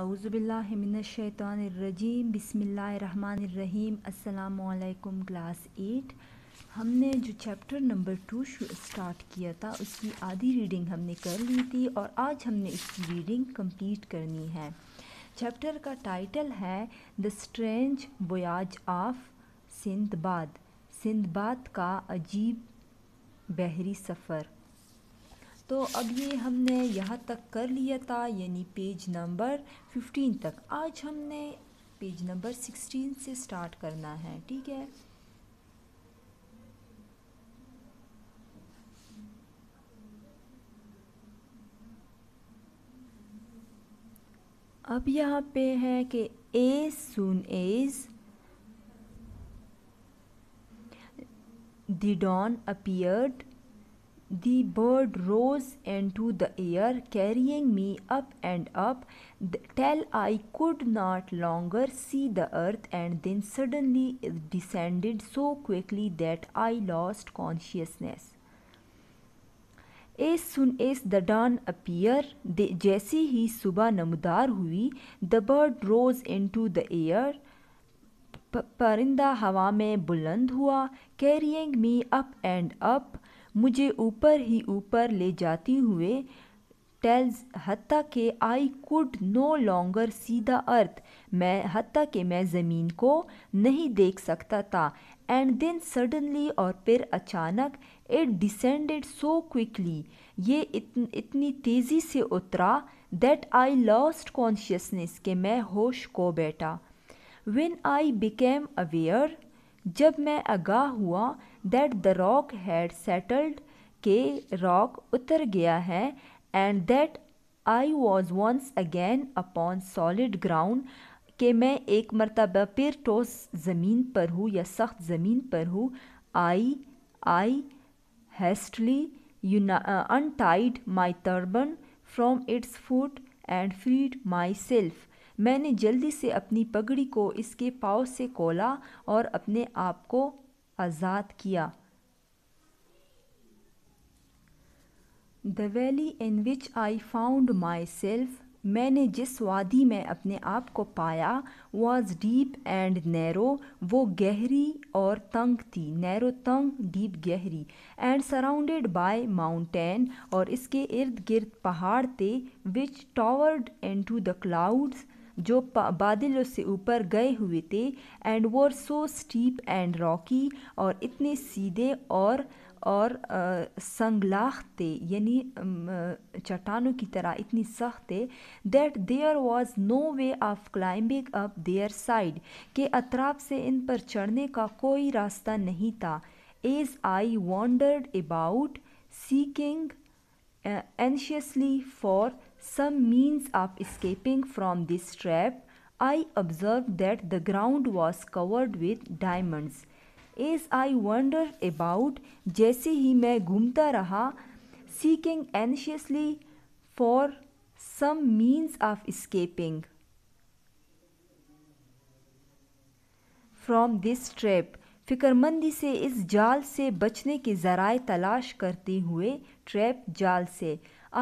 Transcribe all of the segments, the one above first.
अज़बिल्लाशैतरजीम बसमीम अल्लाम class eight हमने जो चैप्टर नंबर टू स्टार्ट किया था उसकी आधी रीडिंग हमने कर ली थी और आज हमने इसकी रीडिंग कंप्लीट करनी है चैप्टर का टाइटल है the strange voyage of Sindbad Sindbad का अजीब बहरी सफ़र तो अब ये हमने यहाँ तक कर लिया था यानी पेज नंबर 15 तक आज हमने पेज नंबर 16 से स्टार्ट करना है ठीक है अब यहाँ पे है कि as soon as the dawn appeared The bird rose into the air, carrying me up and up till I could not longer see the earth, and then suddenly it descended so quickly that I lost consciousness. As soon as the dawn appear जैसी ही सुबह नमदार हुई the bird rose into the air परिंदा हवा में बुलंद हुआ carrying me up and up मुझे ऊपर ही ऊपर ले जाती हुए टेल्स हती कि I could no longer see the earth मैं हती कि मैं ज़मीन को नहीं देख सकता था एंड देन सडनली और फिर अचानक इट डिसेंडेड सो क्विकली ये इतन, इतनी तेज़ी से उतरा दैट आई लॉस्ट कॉन्शियसनेस के मैं होश को बैठा वेन आई बिकेम अवेयर जब मैं आगाह हुआ that the rock had settled के रॉक उतर गया है and that I was once again upon solid ground कि मैं एक मरतबा फिर ठोस ज़मीन पर हूँ या सख्त ज़मीन पर हूँ I I hastily untied my turban from its foot and freed myself मैंने जल्दी से अपनी पगड़ी को इसके पाँव से कोला और अपने आप को आज़ाद किया the valley in which I found myself मैंने जिस वादी में अपने आप को पाया वॉज डीप एंड नैरो वो गहरी और तंग थी नैरो तंग डीप गहरी एंड सराउंडेड बाय माउंटेन और इसके इर्द गिर्द पहाड़ थे which towered and to the clouds जो बादलों से ऊपर गए हुए थे एंड वो सो स्टीप एंड रॉकी और इतने सीधे और और संगलाख थे यानी चट्टानों की तरह इतनी सख्त थे that there was no way of climbing up their side के अतराफ से इन पर चढ़ने का कोई रास्ता नहीं था as I wandered about seeking anxiously for some means of escaping from this trap, I observed that the ground was covered with diamonds. As I wandered about, jaise hi main ghumta raha seeking anxiously for some means of escaping from this trap. फिक्रमंदी से इस जाल से बचने के ज़राए तलाश करते हुए ट्रैप जाल से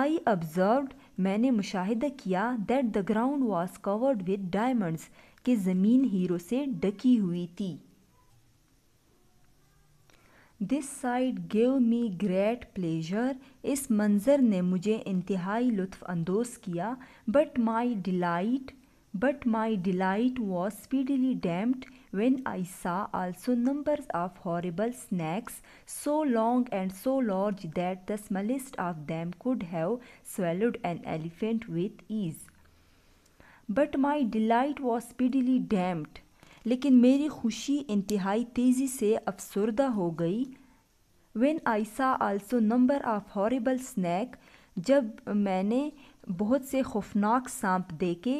आई ऑब्जर्व मैंने मुशाहिद किया that the ground was covered with diamonds कि ज़मीन हीरो से ढकी हुई थी this sight gave me great pleasure इस मंज़र ने मुझे इंतहाई लुफानंदोज़ किया but my delight But my delight was speedily damped when I saw also numbers of horrible snakes, so long and so large that the smallest of them could have swallowed an elephant with ease. But my delight was speedily damped. Lekin मेरी khushi इंतहाई tezi se अफसरदा ho gayi when I saw also number of horrible snake जब मैंने बहुत से खौफनाक सांप देखे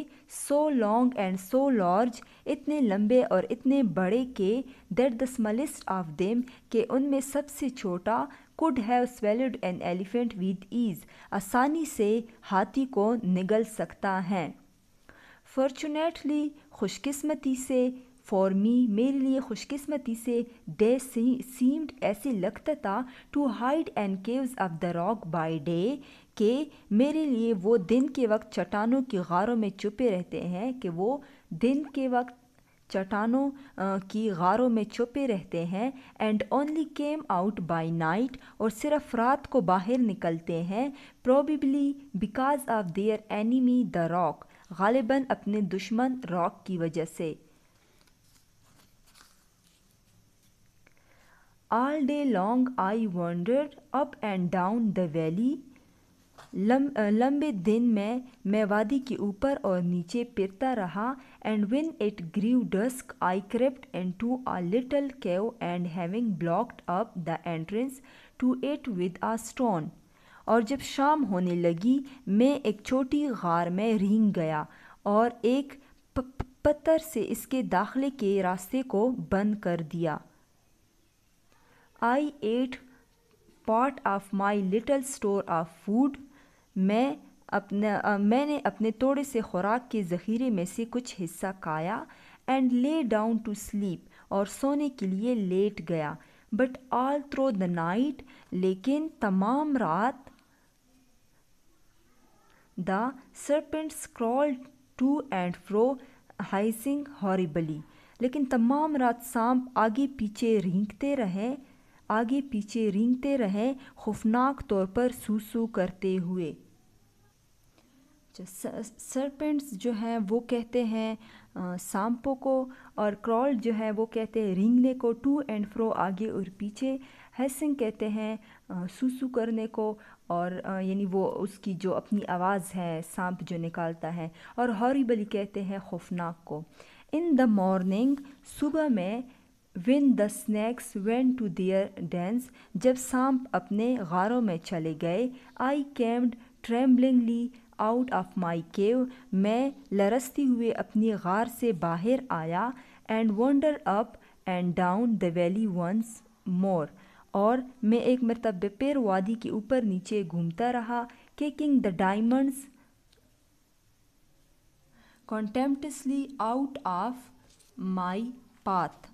so long and so large इतने लंबे और इतने बड़े के that the smallest of them के उनमें सबसे छोटा could have swallowed an elephant with ease आसानी से हाथी को निगल सकता है फॉर्चुनेटली खुशकिस्मती से फॉर मी मेरे लिए खुशकिस्मती से दे सीम्ड ऐसे लगता था to hide and caves of the rock by day के मेरे लिए वो दिन के वक्त चट्टानों की गारों में छुपे रहते हैं कि वो दिन के वक्त चट्टानों की गारों में छुपे रहते हैं and only came out by night और सिर्फ रात को बाहर निकलते हैं probably because of their enemy the rock गालिबा अपने दुश्मन रॉक की वजह से All day long I wandered up and down the valley. लंबे दिन में मैं वादी के ऊपर और नीचे फिरता रहा and when it grew dusk I crept into a little cave and having blocked up the entrance to it with a stone और जब शाम होने लगी मैं एक छोटी गार में रींग गया और एक पत्थर से इसके दाखले के रास्ते को बंद कर दिया I ate part of my little store of food मैं अपना मैंने अपने थोड़े से खुराक के ज़ख़ीरे में से कुछ हिस्सा खाया and lay down to sleep और सोने के लिए लेट गया but all through the night लेकिन तमाम रात द सर्पेंट स्क्रॉल to and fro hissing horribly लेकिन तमाम रात सांप आगे पीछे रिंगते रहे आगे पीछे रिंगते रहे खौफनाक तौर पर सूसू करते हुए सरपेंट्स जो हैं वो कहते हैं सांपों को और क्रॉल जो है वो कहते हैं रिंगने को टू एंड फ्रो आगे और पीछे हैसिंग कहते हैं सूसू करने को और यानी वो उसकी जो अपनी आवाज़ है सांप जो निकालता है और हॉरीबली कहते हैं खौफनाक को इन द मॉर्निंग सुबह में when the snakes went to their dens जब सांप अपने गारों में चले गए आई कैम्ड ट्रेम्बलिंगली आउट ऑफ माई केव मैं लरसती हुए अपनी गार से बाहर आया and wandered up and down the valley once more और मैं एक मरतब पेर वादी के ऊपर नीचे घूमता रहा kicking the diamonds contemptuously out of my path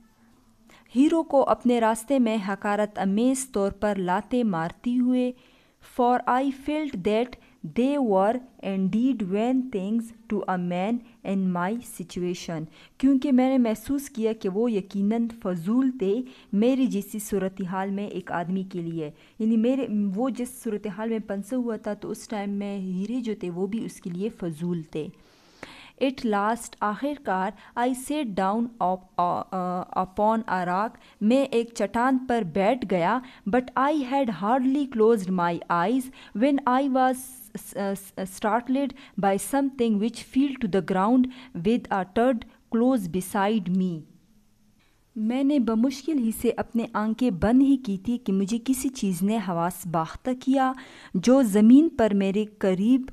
हीरो को अपने रास्ते में हकारत अमेज तौर पर लाते मारती हुए for I felt that they were indeed vain things to a man in my situation क्योंकि मैंने महसूस किया कि वो यकीनन फजूल थे मेरी जैसी सूरत हाल में एक आदमी के लिए यानी मेरे वो जिस सूरत हाल में पंसा हुआ था तो उस टाइम में हीरे जो थे वो भी उसके लिए फजूल थे इट लास्ट आखिरकार I sat down upon a rock मैं एक चट्टान पर बैठ गया but I had hardly closed my eyes when I was startled by something which fell to the ground with a टर्ड क्लोज बिसाइड मी मैंने बमुश्किल ही से अपने आंखें बंद ही की थी कि मुझे किसी चीज़ ने हवास बाख्ता किया जो ज़मीन पर मेरे करीब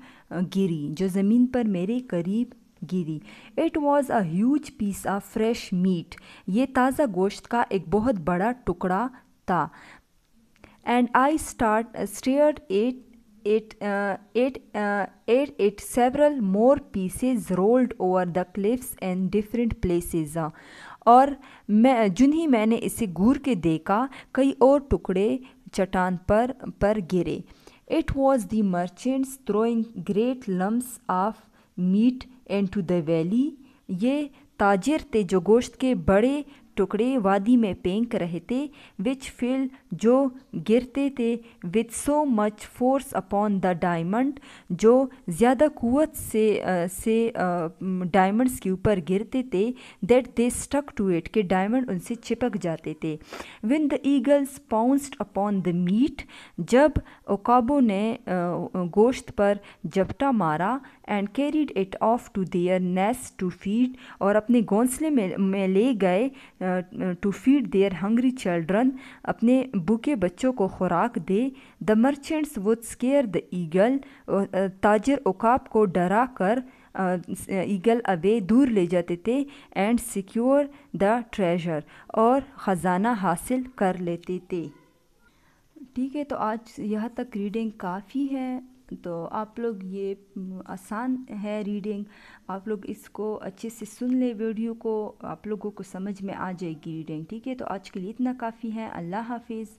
गिरी जो ज़मीन पर मेरे करीब गिरी it was a huge piece of fresh meat ये ताज़ा गोश्त का एक बहुत बड़ा टुकड़ा था and I start stare at at at at at several more pieces rolled over the over in different places और मैं जिन्हें ही मैंने इसे घूर के देखा कई और टुकड़े चट्टान पर पर गिरे it was the merchants throwing great lumps of meat and to the valley ये ताजिर थे जो गोश्त के बड़े टुकड़े वादी में पेंक रहे थे विच फील जो गिरते थे with so much force upon the diamond जो ज़्यादा कुत से आ, से डायमंड्स के ऊपर गिरते थे that they stuck to it के डायमंड उनसे चिपक जाते थे when the eagles pounced upon the meat जब ओकाबो ने गोश्त पर जपटा मारा and carried it off to their nest to feed और अपने घोंसले में, में ले गए to feed their hungry children अपने भूखे बच्चों को खुराक दे the merchants would scare the eagle ताजर उकाब को डरा कर ईगल अवे दूर ले जाते थे एंड सिक्योर द ट्रेजर और ख़जाना हासिल कर लेते थे ठीक है तो आज यह तक रीडिंग काफ़ी है तो आप लोग ये आसान है रीडिंग आप लोग इसको अच्छे से सुन ले वीडियो को आप लोगों को समझ में आ जाएगी रीडिंग ठीक है तो आज के लिए इतना काफ़ी है अल्लाह हाफिज़